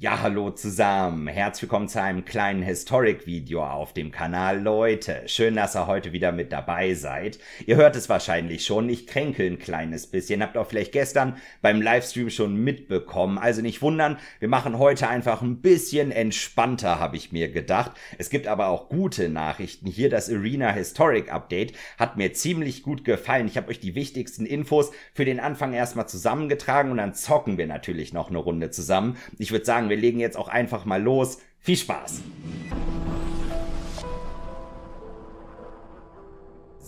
Ja, hallo zusammen. Herzlich willkommen zu einem kleinen Historic-Video auf dem Kanal. Leute, schön, dass ihr heute wieder mit dabei seid. Ihr hört es wahrscheinlich schon, ich kränke ein kleines bisschen. Habt auch vielleicht gestern beim Livestream schon mitbekommen. Also nicht wundern, wir machen heute einfach ein bisschen entspannter, habe ich mir gedacht. Es gibt aber auch gute Nachrichten. Hier das Arena Historic Update hat mir ziemlich gut gefallen. Ich habe euch die wichtigsten Infos für den Anfang erstmal zusammengetragen und dann zocken wir natürlich noch eine Runde zusammen. Ich würde sagen, wir legen jetzt auch einfach mal los. Viel Spaß!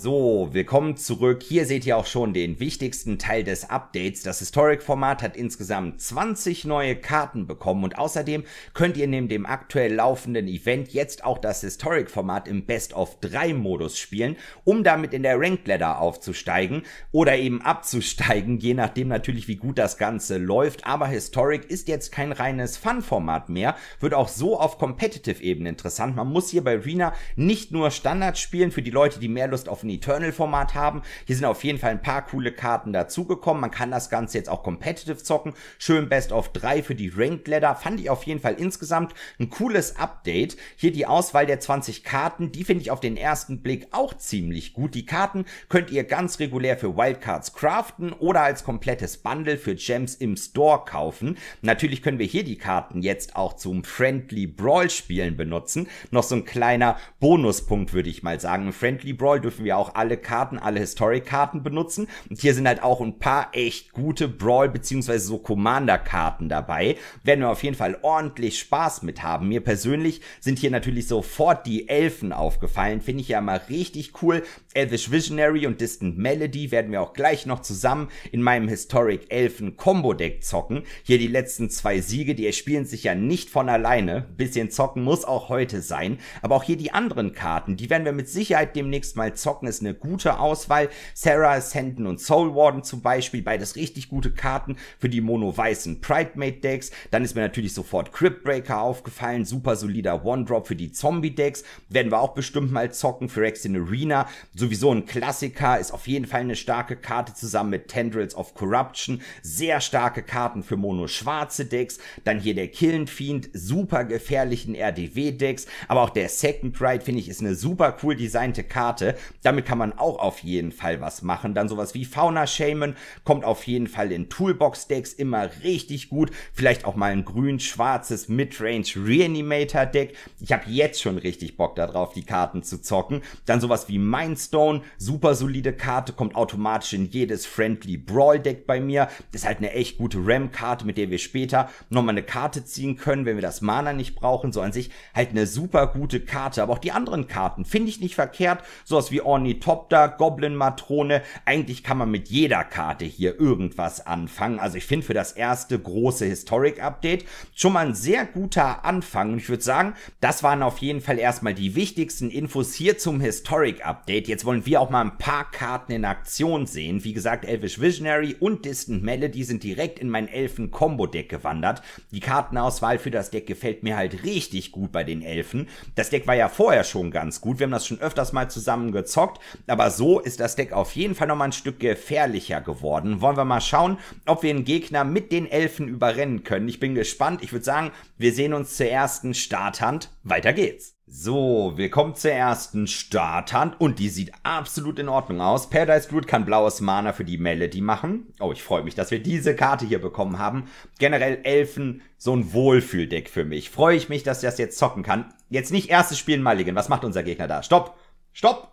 So, willkommen zurück. Hier seht ihr auch schon den wichtigsten Teil des Updates. Das Historic-Format hat insgesamt 20 neue Karten bekommen und außerdem könnt ihr neben dem aktuell laufenden Event jetzt auch das Historic-Format im Best-of-3-Modus spielen, um damit in der Ranked-Ladder aufzusteigen oder eben abzusteigen, je nachdem natürlich, wie gut das Ganze läuft. Aber Historic ist jetzt kein reines Fun-Format mehr, wird auch so auf Competitive-Ebene interessant. Man muss hier bei Rena nicht nur Standard spielen für die Leute, die mehr Lust auf ein Eternal-Format haben. Hier sind auf jeden Fall ein paar coole Karten dazugekommen. Man kann das Ganze jetzt auch competitive zocken. Schön Best of 3 für die Ranked Ladder. Fand ich auf jeden Fall insgesamt ein cooles Update. Hier die Auswahl der 20 Karten, die finde ich auf den ersten Blick auch ziemlich gut. Die Karten könnt ihr ganz regulär für Wildcards craften oder als komplettes Bundle für Gems im Store kaufen. Natürlich können wir hier die Karten jetzt auch zum Friendly Brawl Spielen benutzen. Noch so ein kleiner Bonuspunkt, würde ich mal sagen. Friendly Brawl dürfen wir auch alle Karten, alle Historic-Karten benutzen. Und hier sind halt auch ein paar echt gute Brawl- bzw. so Commander-Karten dabei. Werden wir auf jeden Fall ordentlich Spaß mit haben. Mir persönlich sind hier natürlich sofort die Elfen aufgefallen. Finde ich ja mal richtig cool. Elvish Visionary und Distant Melody werden wir auch gleich noch zusammen in meinem Historic Elfen Combo Deck zocken. Hier die letzten zwei Siege, die erspielen sich ja nicht von alleine. bisschen zocken muss auch heute sein. Aber auch hier die anderen Karten, die werden wir mit Sicherheit demnächst mal zocken Socken ist eine gute Auswahl. Sarah, Senden und Soul Warden zum Beispiel, beides richtig gute Karten für die mono-weißen Pride Mate Decks. Dann ist mir natürlich sofort Crypt Breaker aufgefallen, super solider One-Drop für die Zombie Decks. Werden wir auch bestimmt mal zocken für Rexin Arena. Sowieso ein Klassiker, ist auf jeden Fall eine starke Karte zusammen mit Tendrils of Corruption. Sehr starke Karten für mono-schwarze Decks. Dann hier der Killen Fiend, super gefährlichen RDW Decks. Aber auch der Second Ride finde ich ist eine super cool designte Karte. Da damit kann man auch auf jeden Fall was machen. Dann sowas wie Fauna Shaman kommt auf jeden Fall in Toolbox-Decks immer richtig gut. Vielleicht auch mal ein grün-schwarzes Midrange Reanimator-Deck. Ich habe jetzt schon richtig Bock darauf, die Karten zu zocken. Dann sowas wie Mindstone, super solide Karte, kommt automatisch in jedes Friendly Brawl-Deck bei mir. ist halt eine echt gute Ram-Karte, mit der wir später nochmal eine Karte ziehen können, wenn wir das Mana nicht brauchen. So an sich halt eine super gute Karte. Aber auch die anderen Karten finde ich nicht verkehrt. Sowas wie On Ornithopter, Goblin-Matrone. Eigentlich kann man mit jeder Karte hier irgendwas anfangen. Also ich finde für das erste große Historic-Update schon mal ein sehr guter Anfang. Und ich würde sagen, das waren auf jeden Fall erstmal die wichtigsten Infos hier zum Historic-Update. Jetzt wollen wir auch mal ein paar Karten in Aktion sehen. Wie gesagt, Elvish Visionary und Distant Melody sind direkt in mein Elfen-Combo-Deck gewandert. Die Kartenauswahl für das Deck gefällt mir halt richtig gut bei den Elfen. Das Deck war ja vorher schon ganz gut. Wir haben das schon öfters mal zusammen gezockt gezockt, aber so ist das Deck auf jeden Fall nochmal ein Stück gefährlicher geworden. Wollen wir mal schauen, ob wir den Gegner mit den Elfen überrennen können. Ich bin gespannt. Ich würde sagen, wir sehen uns zur ersten Starthand. Weiter geht's. So, wir kommen zur ersten Starthand und die sieht absolut in Ordnung aus. Paradise Root kann blaues Mana für die Melody machen. Oh, ich freue mich, dass wir diese Karte hier bekommen haben. Generell Elfen, so ein Wohlfühldeck für mich. Freue ich mich, dass ich das jetzt zocken kann. Jetzt nicht erstes Spiel in Mulligan. Was macht unser Gegner da? Stopp! Stopp!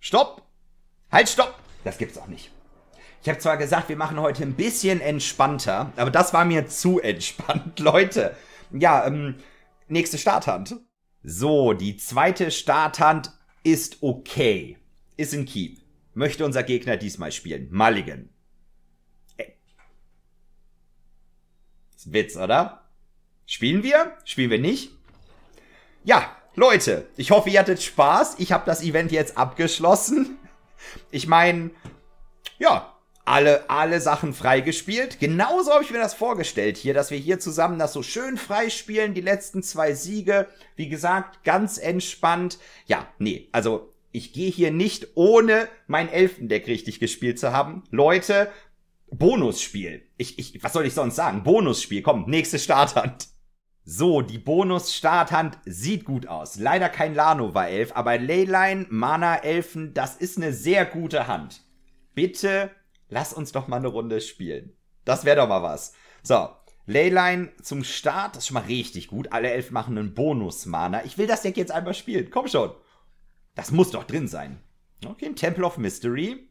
Stopp! Halt, stopp! Das gibt's auch nicht. Ich habe zwar gesagt, wir machen heute ein bisschen entspannter, aber das war mir zu entspannt, Leute. Ja, ähm, nächste Starthand. So, die zweite Starthand ist okay. Ist ein Keep. Möchte unser Gegner diesmal spielen. Mulligan. Ey. Äh. Ist Witz, oder? Spielen wir? Spielen wir nicht? Ja, Leute, ich hoffe, ihr hattet Spaß. Ich habe das Event jetzt abgeschlossen. Ich meine, ja, alle, alle Sachen freigespielt. Genauso habe ich mir das vorgestellt hier, dass wir hier zusammen das so schön freispielen, die letzten zwei Siege. Wie gesagt, ganz entspannt. Ja, nee, also ich gehe hier nicht ohne mein Elfendeck richtig gespielt zu haben. Leute, Bonusspiel. Ich, ich, was soll ich sonst sagen? Bonusspiel, komm, nächste Starthand. So, die Bonus-Starthand sieht gut aus. Leider kein Lanova 11, aber Leyline, Mana Elfen, das ist eine sehr gute Hand. Bitte lass uns doch mal eine Runde spielen. Das wäre doch mal was. So, Leyline zum Start, das ist schon mal richtig gut. Alle Elfen machen einen Bonus-Mana. Ich will das Deck jetzt einmal spielen. Komm schon. Das muss doch drin sein. Okay, ein Temple of Mystery.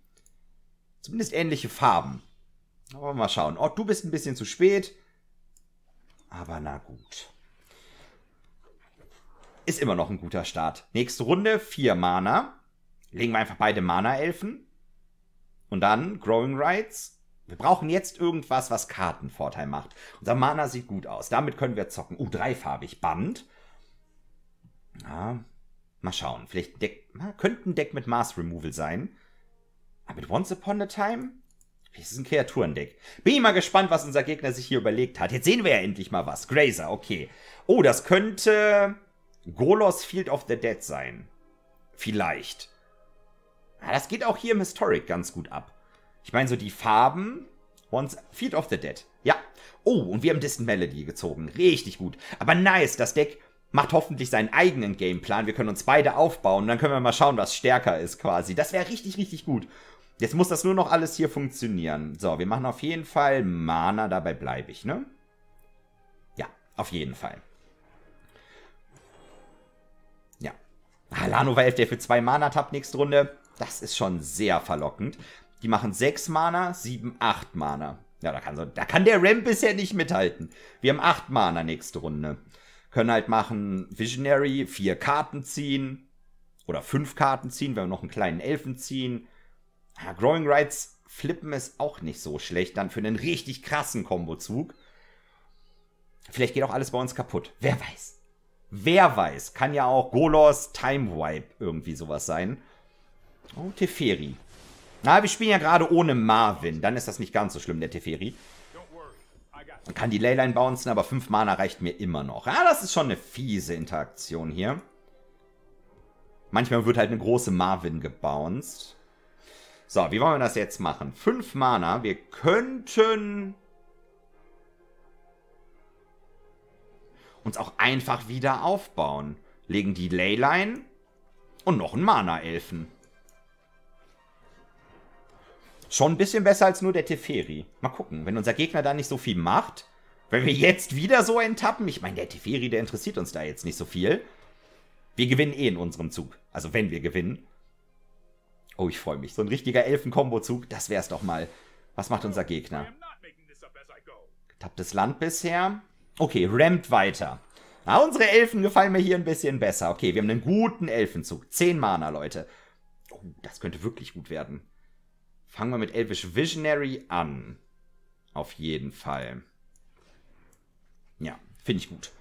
Zumindest ähnliche Farben. Aber mal schauen. Oh, du bist ein bisschen zu spät. Aber na gut. Ist immer noch ein guter Start. Nächste Runde, vier Mana. Legen wir einfach beide Mana-Elfen. Und dann Growing Rights. Wir brauchen jetzt irgendwas, was Kartenvorteil macht. Unser Mana sieht gut aus. Damit können wir zocken. Uh, dreifarbig. Band. Ja, mal schauen. Vielleicht ein Deck, könnte ein Deck mit Mars Removal sein. Aber mit Once Upon a Time das ist ein Kreaturendeck. Bin ich mal gespannt, was unser Gegner sich hier überlegt hat. Jetzt sehen wir ja endlich mal was. Grazer, okay. Oh, das könnte Golos Field of the Dead sein. Vielleicht. Ja, ah, das geht auch hier im Historic ganz gut ab. Ich meine, so die Farben. Once Field of the Dead. Ja. Oh, und wir haben Distant Melody gezogen. Richtig gut. Aber nice, das Deck macht hoffentlich seinen eigenen Gameplan. Wir können uns beide aufbauen. Dann können wir mal schauen, was stärker ist quasi. Das wäre richtig, richtig gut. Jetzt muss das nur noch alles hier funktionieren. So, wir machen auf jeden Fall Mana, dabei bleibe ich, ne? Ja, auf jeden Fall. Ja. Ah, Lanova 11, der für zwei Mana tappt nächste Runde. Das ist schon sehr verlockend. Die machen 6 Mana, 7, 8 Mana. Ja, da kann, so, da kann der Ramp bisher nicht mithalten. Wir haben 8 Mana nächste Runde. Können halt machen Visionary, 4 Karten ziehen. Oder 5 Karten ziehen, wenn wir noch einen kleinen Elfen ziehen. Ja, Growing Rights flippen ist auch nicht so schlecht, dann für einen richtig krassen Kombozug. Vielleicht geht auch alles bei uns kaputt. Wer weiß. Wer weiß. Kann ja auch Golos Time Wipe irgendwie sowas sein. Oh, Teferi. Na, wir spielen ja gerade ohne Marvin. Dann ist das nicht ganz so schlimm, der Teferi. kann die Leyline bouncen, aber 5 Mana reicht mir immer noch. Ah, das ist schon eine fiese Interaktion hier. Manchmal wird halt eine große Marvin gebounced. So, wie wollen wir das jetzt machen? Fünf Mana. Wir könnten... uns auch einfach wieder aufbauen. Legen die Leyline und noch einen Mana-Elfen. Schon ein bisschen besser als nur der Teferi. Mal gucken, wenn unser Gegner da nicht so viel macht. Wenn wir jetzt wieder so enttappen. Ich meine, der Teferi, der interessiert uns da jetzt nicht so viel. Wir gewinnen eh in unserem Zug. Also wenn wir gewinnen. Oh, ich freue mich. So ein richtiger Elfen-Kombo-Zug, das wär's doch mal. Was macht unser Gegner? Getapptes Land bisher. Okay, rammt weiter. Na, unsere Elfen gefallen mir hier ein bisschen besser. Okay, wir haben einen guten Elfenzug. Zehn Mana, Leute. Oh, das könnte wirklich gut werden. Fangen wir mit Elvish Visionary an. Auf jeden Fall. Ja, finde ich gut.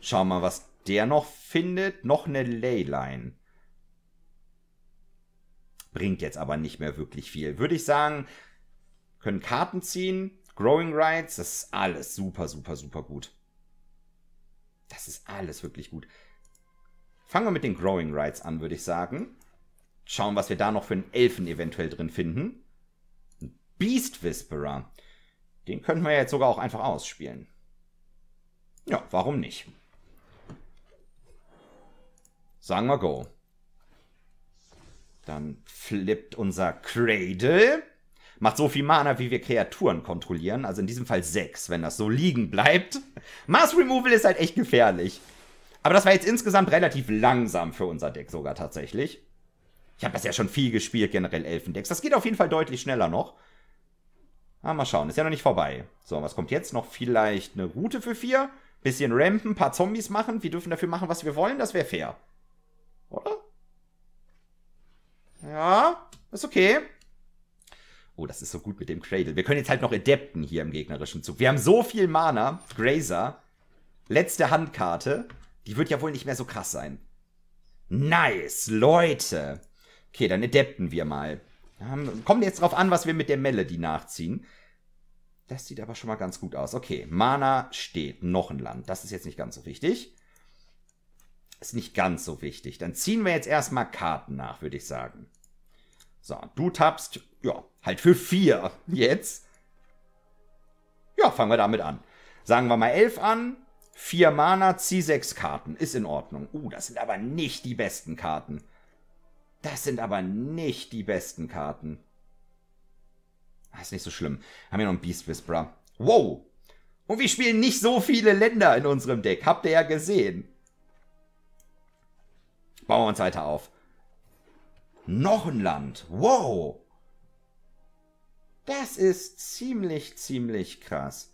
Schauen wir mal, was der noch findet. Noch eine Leyline bringt jetzt aber nicht mehr wirklich viel. Würde ich sagen, können Karten ziehen, Growing Rights, das ist alles super, super, super gut. Das ist alles wirklich gut. Fangen wir mit den Growing Rights an, würde ich sagen. Schauen, was wir da noch für einen Elfen eventuell drin finden. Ein Beast Whisperer. Den könnten wir jetzt sogar auch einfach ausspielen. Ja, warum nicht? Sagen wir Go. Dann flippt unser Cradle. Macht so viel Mana, wie wir Kreaturen kontrollieren. Also in diesem Fall sechs, wenn das so liegen bleibt. Mass Removal ist halt echt gefährlich. Aber das war jetzt insgesamt relativ langsam für unser Deck sogar tatsächlich. Ich habe das ja schon viel gespielt, generell Elfendecks. Das geht auf jeden Fall deutlich schneller noch. Aber ah, mal schauen. Ist ja noch nicht vorbei. So, was kommt jetzt noch? Vielleicht eine Route für vier. Bisschen rampen, paar Zombies machen. Wir dürfen dafür machen, was wir wollen. Das wäre fair. Oder? Ja, ist okay. Oh, das ist so gut mit dem Cradle. Wir können jetzt halt noch Adepten hier im gegnerischen Zug. Wir haben so viel Mana. Grazer. Letzte Handkarte. Die wird ja wohl nicht mehr so krass sein. Nice, Leute. Okay, dann adapten wir mal. Ähm, kommt jetzt drauf an, was wir mit der Melody nachziehen. Das sieht aber schon mal ganz gut aus. Okay, Mana steht, noch ein Land. Das ist jetzt nicht ganz so wichtig ist nicht ganz so wichtig. Dann ziehen wir jetzt erstmal Karten nach, würde ich sagen. So, du tappst, ja, halt für vier jetzt. Ja, fangen wir damit an. Sagen wir mal elf an, vier Mana, zieh sechs Karten, ist in Ordnung. Uh, das sind aber nicht die besten Karten. Das sind aber nicht die besten Karten. Das ah, ist nicht so schlimm. Haben wir noch einen Beast Whisperer. Wow! Und wir spielen nicht so viele Länder in unserem Deck. Habt ihr ja gesehen bauen wir uns weiter auf. Noch ein Land. Wow. Das ist ziemlich, ziemlich krass.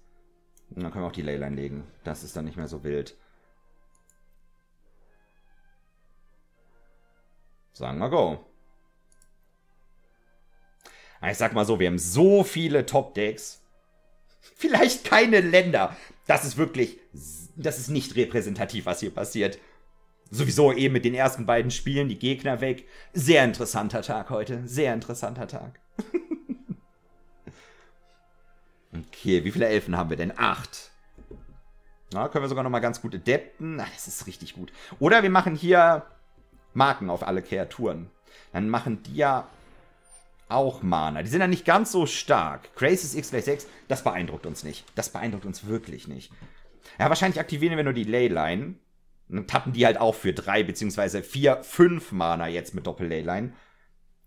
Und dann können wir auch die Leyline legen. Das ist dann nicht mehr so wild. Sagen wir Go. Ah, ich sag mal so, wir haben so viele Top-Decks. Vielleicht keine Länder. Das ist wirklich, das ist nicht repräsentativ, was hier passiert. Sowieso eben mit den ersten beiden Spielen die Gegner weg. Sehr interessanter Tag heute. Sehr interessanter Tag. okay, wie viele Elfen haben wir denn? Acht. Na, können wir sogar nochmal ganz gut adapten. Ach, das ist richtig gut. Oder wir machen hier Marken auf alle Kreaturen. Dann machen die ja auch Mana. Die sind ja nicht ganz so stark. Graces X gleich 6, das beeindruckt uns nicht. Das beeindruckt uns wirklich nicht. Ja, wahrscheinlich aktivieren wir nur die Leyline. Dann tappen die halt auch für drei beziehungsweise vier, fünf Mana jetzt mit Doppel-Leyline.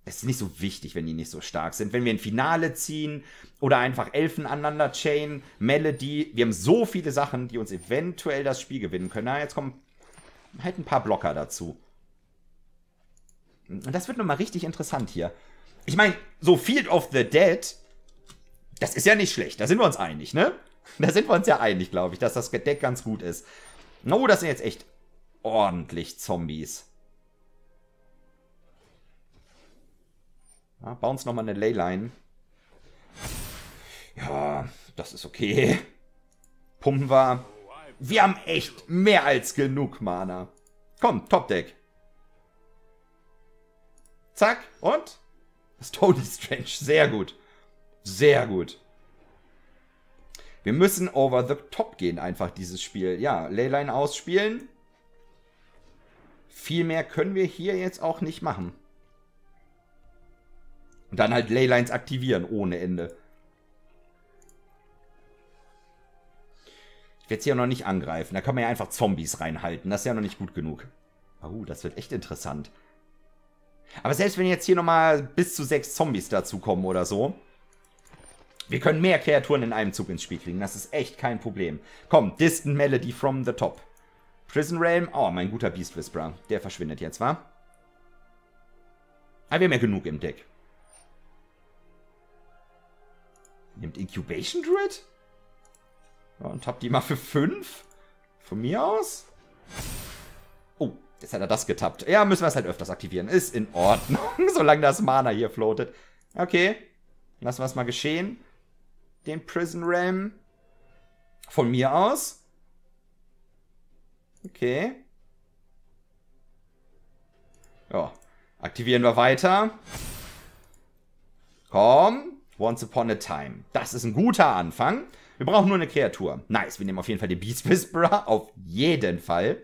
Es ist nicht so wichtig, wenn die nicht so stark sind. Wenn wir ein Finale ziehen oder einfach Elfen aneinander chain, Melody, wir haben so viele Sachen, die uns eventuell das Spiel gewinnen können. Na, jetzt kommen halt ein paar Blocker dazu. Und das wird nochmal richtig interessant hier. Ich meine, so Field of the Dead, das ist ja nicht schlecht. Da sind wir uns einig, ne? Da sind wir uns ja einig, glaube ich, dass das Deck ganz gut ist. Oh, das sind jetzt echt ordentlich Zombies. Ja, bauen uns nochmal eine Leyline. Ja, das ist okay. Pumpen wir. Wir haben echt mehr als genug Mana. Komm, Topdeck. Zack, und? Das Totally Strange. Sehr gut. Sehr gut. Wir müssen over the top gehen, einfach dieses Spiel. Ja, Leyline ausspielen. Viel mehr können wir hier jetzt auch nicht machen. Und dann halt Leylines aktivieren ohne Ende. Ich werde sie ja noch nicht angreifen. Da kann man ja einfach Zombies reinhalten. Das ist ja noch nicht gut genug. Oh, das wird echt interessant. Aber selbst wenn jetzt hier nochmal bis zu sechs Zombies dazukommen oder so, wir können mehr Kreaturen in einem Zug ins Spiel kriegen. Das ist echt kein Problem. Komm, Distant Melody from the Top. Prison Realm. Oh, mein guter Beast Whisperer. Der verschwindet jetzt, wa? Aber ah, wir haben ja genug im Deck. Nimmt Incubation Druid? Ja, und habt die mal für 5? Von mir aus? Oh, jetzt hat er das getappt. Ja, müssen wir es halt öfters aktivieren. Ist in Ordnung, solange das Mana hier floatet. Okay, lassen wir es mal geschehen. Den Prison Realm. Von mir aus. Okay. Ja. Aktivieren wir weiter. Komm. Once Upon a Time. Das ist ein guter Anfang. Wir brauchen nur eine Kreatur. Nice, wir nehmen auf jeden Fall den Beast Whisperer. Auf jeden Fall.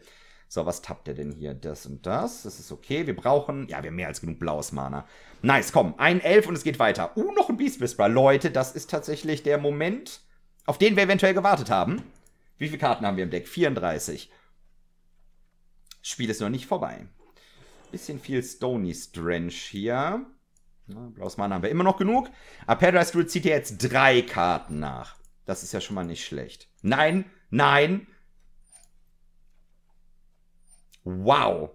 So, was tappt er denn hier? Das und das. Das ist okay. Wir brauchen... Ja, wir haben mehr als genug blaues Mana. Nice, komm. Ein Elf und es geht weiter. Uh, noch ein Beast Whisperer. Leute, das ist tatsächlich der Moment, auf den wir eventuell gewartet haben. Wie viele Karten haben wir im Deck? 34. Spiel ist noch nicht vorbei. Bisschen viel Stony Strange hier. Ja, Blaues haben wir immer noch genug. Aber Paradise Rule zieht ja jetzt drei Karten nach. Das ist ja schon mal nicht schlecht. Nein, nein. Wow.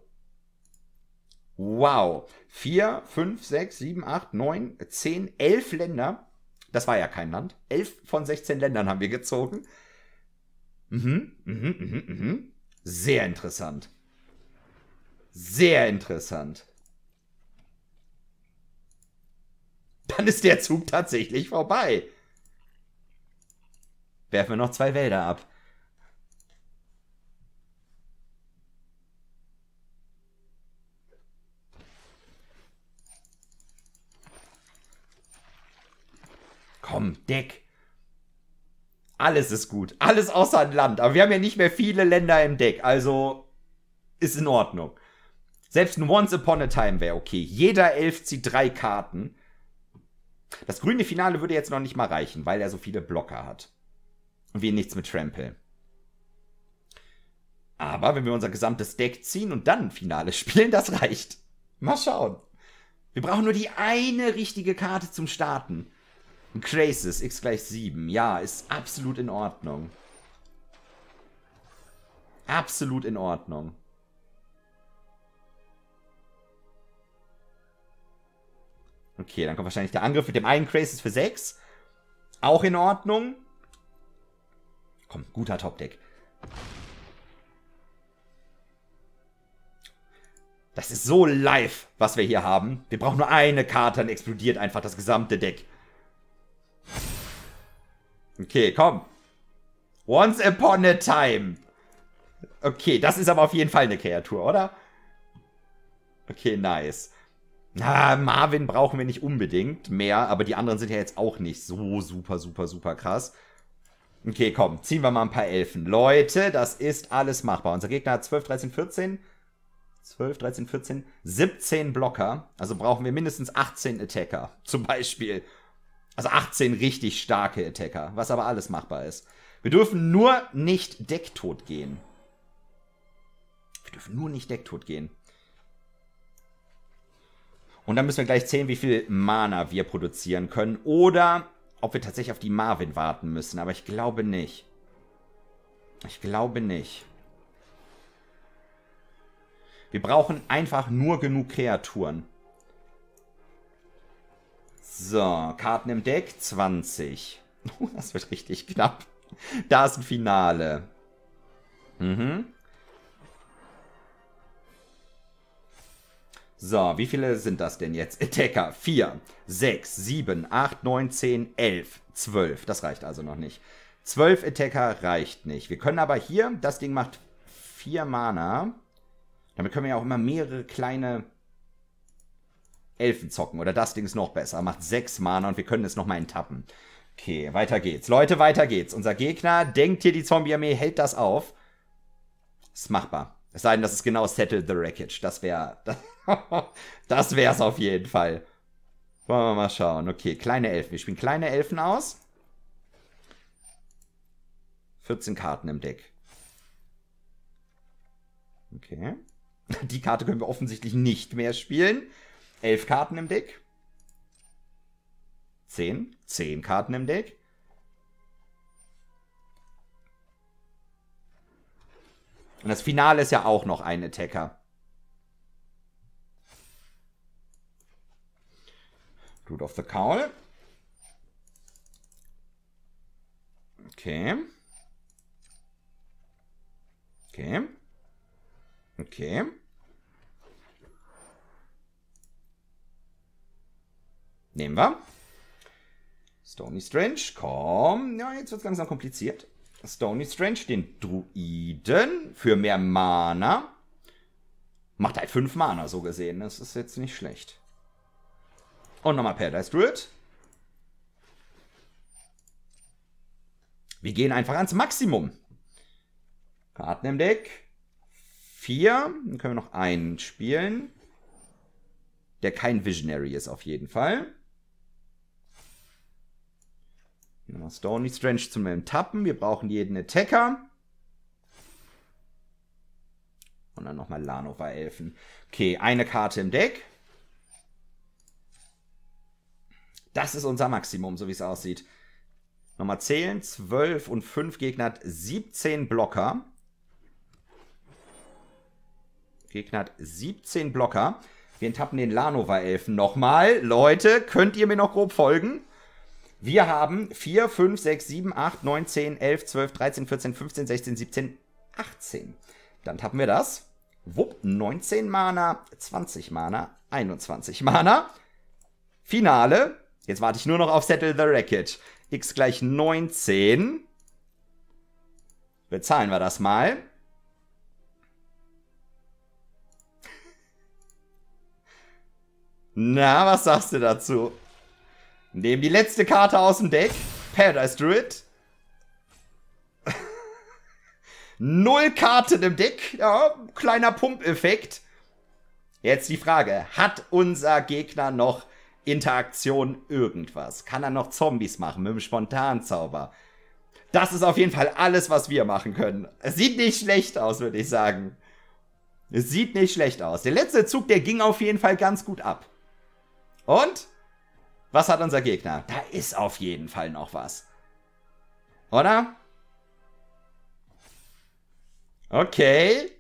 Wow. Vier, fünf, sechs, sieben, acht, neun, zehn, elf Länder. Das war ja kein Land. Elf von 16 Ländern haben wir gezogen. Mhm, mhm, mhm, mhm. Sehr interessant. Sehr interessant. Dann ist der Zug tatsächlich vorbei. Werfen wir noch zwei Wälder ab. Komm, Deck. Alles ist gut. Alles außer ein Land. Aber wir haben ja nicht mehr viele Länder im Deck. Also ist in Ordnung. Selbst ein Once Upon a Time wäre okay. Jeder Elf zieht drei Karten. Das grüne Finale würde jetzt noch nicht mal reichen, weil er so viele Blocker hat. Und wir nichts mit Trample. Aber wenn wir unser gesamtes Deck ziehen und dann ein Finale spielen, das reicht. Mal schauen. Wir brauchen nur die eine richtige Karte zum Starten. Ein Crasis, x gleich 7. Ja, ist absolut in Ordnung. Absolut in Ordnung. Okay, dann kommt wahrscheinlich der Angriff mit dem einen Crisis für 6. Auch in Ordnung. Komm, guter Top-Deck. Das ist so live, was wir hier haben. Wir brauchen nur eine Karte, dann explodiert einfach das gesamte Deck. Okay, komm. Once upon a time. Okay, das ist aber auf jeden Fall eine Kreatur, oder? Okay, nice. Na, Marvin brauchen wir nicht unbedingt mehr, aber die anderen sind ja jetzt auch nicht so super, super, super krass. Okay, komm, ziehen wir mal ein paar Elfen. Leute, das ist alles machbar. Unser Gegner hat 12, 13, 14. 12, 13, 14, 17 Blocker. Also brauchen wir mindestens 18 Attacker. Zum Beispiel. Also 18 richtig starke Attacker, was aber alles machbar ist. Wir dürfen nur nicht decktot gehen. Wir dürfen nur nicht decktot gehen. Und dann müssen wir gleich zählen, wie viel Mana wir produzieren können. Oder ob wir tatsächlich auf die Marvin warten müssen. Aber ich glaube nicht. Ich glaube nicht. Wir brauchen einfach nur genug Kreaturen. So, Karten im Deck 20. das wird richtig knapp. Da ist ein Finale. Mhm. So, wie viele sind das denn jetzt? Attacker, 4, 6, 7, 8, 9, 10, 11, 12. Das reicht also noch nicht. 12 Attacker reicht nicht. Wir können aber hier, das Ding macht 4 Mana. Damit können wir ja auch immer mehrere kleine Elfen zocken. Oder das Ding ist noch besser. Macht 6 Mana und wir können es nochmal enttappen. Okay, weiter geht's. Leute, weiter geht's. Unser Gegner, denkt hier die Zombie-Armee, hält das auf. Ist machbar. Es sei denn, das ist genau Settle the Wreckage. Das wäre... Das das wär's auf jeden Fall. Wollen wir mal schauen. Okay, kleine Elfen. Wir spielen kleine Elfen aus. 14 Karten im Deck. Okay. Die Karte können wir offensichtlich nicht mehr spielen. 11 Karten im Deck. 10. 10 Karten im Deck. Und das Finale ist ja auch noch ein Attacker. Root of the Cowl. Okay. Okay. Okay. Nehmen wir. Stony Strange, komm. Ja, jetzt wird es langsam kompliziert. Stony Strange, den Druiden, für mehr Mana. Macht halt 5 Mana, so gesehen. Das ist jetzt nicht schlecht. Und nochmal Paradise Druid. Wir gehen einfach ans Maximum. Karten im Deck. Vier. Dann können wir noch einen spielen. Der kein Visionary ist auf jeden Fall. Hier nochmal Stony Strange zum Tappen. Wir brauchen jeden Attacker. Und dann nochmal Lanova Elfen. Okay, eine Karte im Deck. Das ist unser Maximum, so wie es aussieht. Nochmal zählen. 12 und 5 Gegner hat 17 Blocker. Gegner hat 17 Blocker. Wir enttappen den Lanova-Elfen nochmal. Leute, könnt ihr mir noch grob folgen? Wir haben 4, 5, 6, 7, 8, 9, 10, 11, 12, 13, 14, 15, 16, 17, 18. Dann tappen wir das. Wupp, 19 Mana, 20 Mana, 21 Mana. Finale. Jetzt warte ich nur noch auf Settle the Wreckage. x gleich 19. Bezahlen wir das mal. Na, was sagst du dazu? Nehmen die letzte Karte aus dem Deck. Paradise Druid. Null Karten im Deck. Ja, kleiner Pumpeffekt. Jetzt die Frage. Hat unser Gegner noch Interaktion irgendwas. Kann er noch Zombies machen mit dem Spontanzauber? Das ist auf jeden Fall alles, was wir machen können. Es sieht nicht schlecht aus, würde ich sagen. Es sieht nicht schlecht aus. Der letzte Zug, der ging auf jeden Fall ganz gut ab. Und? Was hat unser Gegner? Da ist auf jeden Fall noch was. Oder? Okay.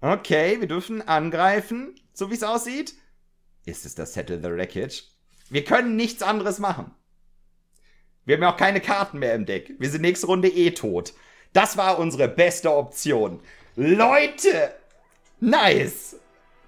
Okay, wir dürfen angreifen, so wie es aussieht. Ist es das Settle the Wreckage? Wir können nichts anderes machen. Wir haben ja auch keine Karten mehr im Deck. Wir sind nächste Runde eh tot. Das war unsere beste Option. Leute! Nice!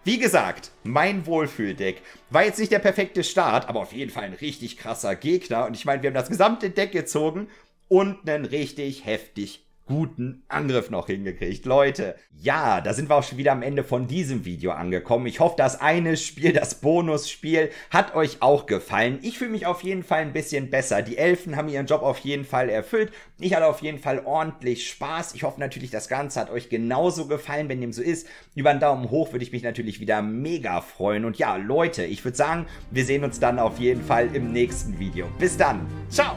Wie gesagt, mein Wohlfühldeck war jetzt nicht der perfekte Start, aber auf jeden Fall ein richtig krasser Gegner. Und ich meine, wir haben das gesamte Deck gezogen und einen richtig heftig guten Angriff noch hingekriegt. Leute, ja, da sind wir auch schon wieder am Ende von diesem Video angekommen. Ich hoffe, das eine Spiel, das Bonusspiel, hat euch auch gefallen. Ich fühle mich auf jeden Fall ein bisschen besser. Die Elfen haben ihren Job auf jeden Fall erfüllt. Ich hatte auf jeden Fall ordentlich Spaß. Ich hoffe natürlich, das Ganze hat euch genauso gefallen. Wenn dem so ist, über einen Daumen hoch würde ich mich natürlich wieder mega freuen. Und ja, Leute, ich würde sagen, wir sehen uns dann auf jeden Fall im nächsten Video. Bis dann. Ciao.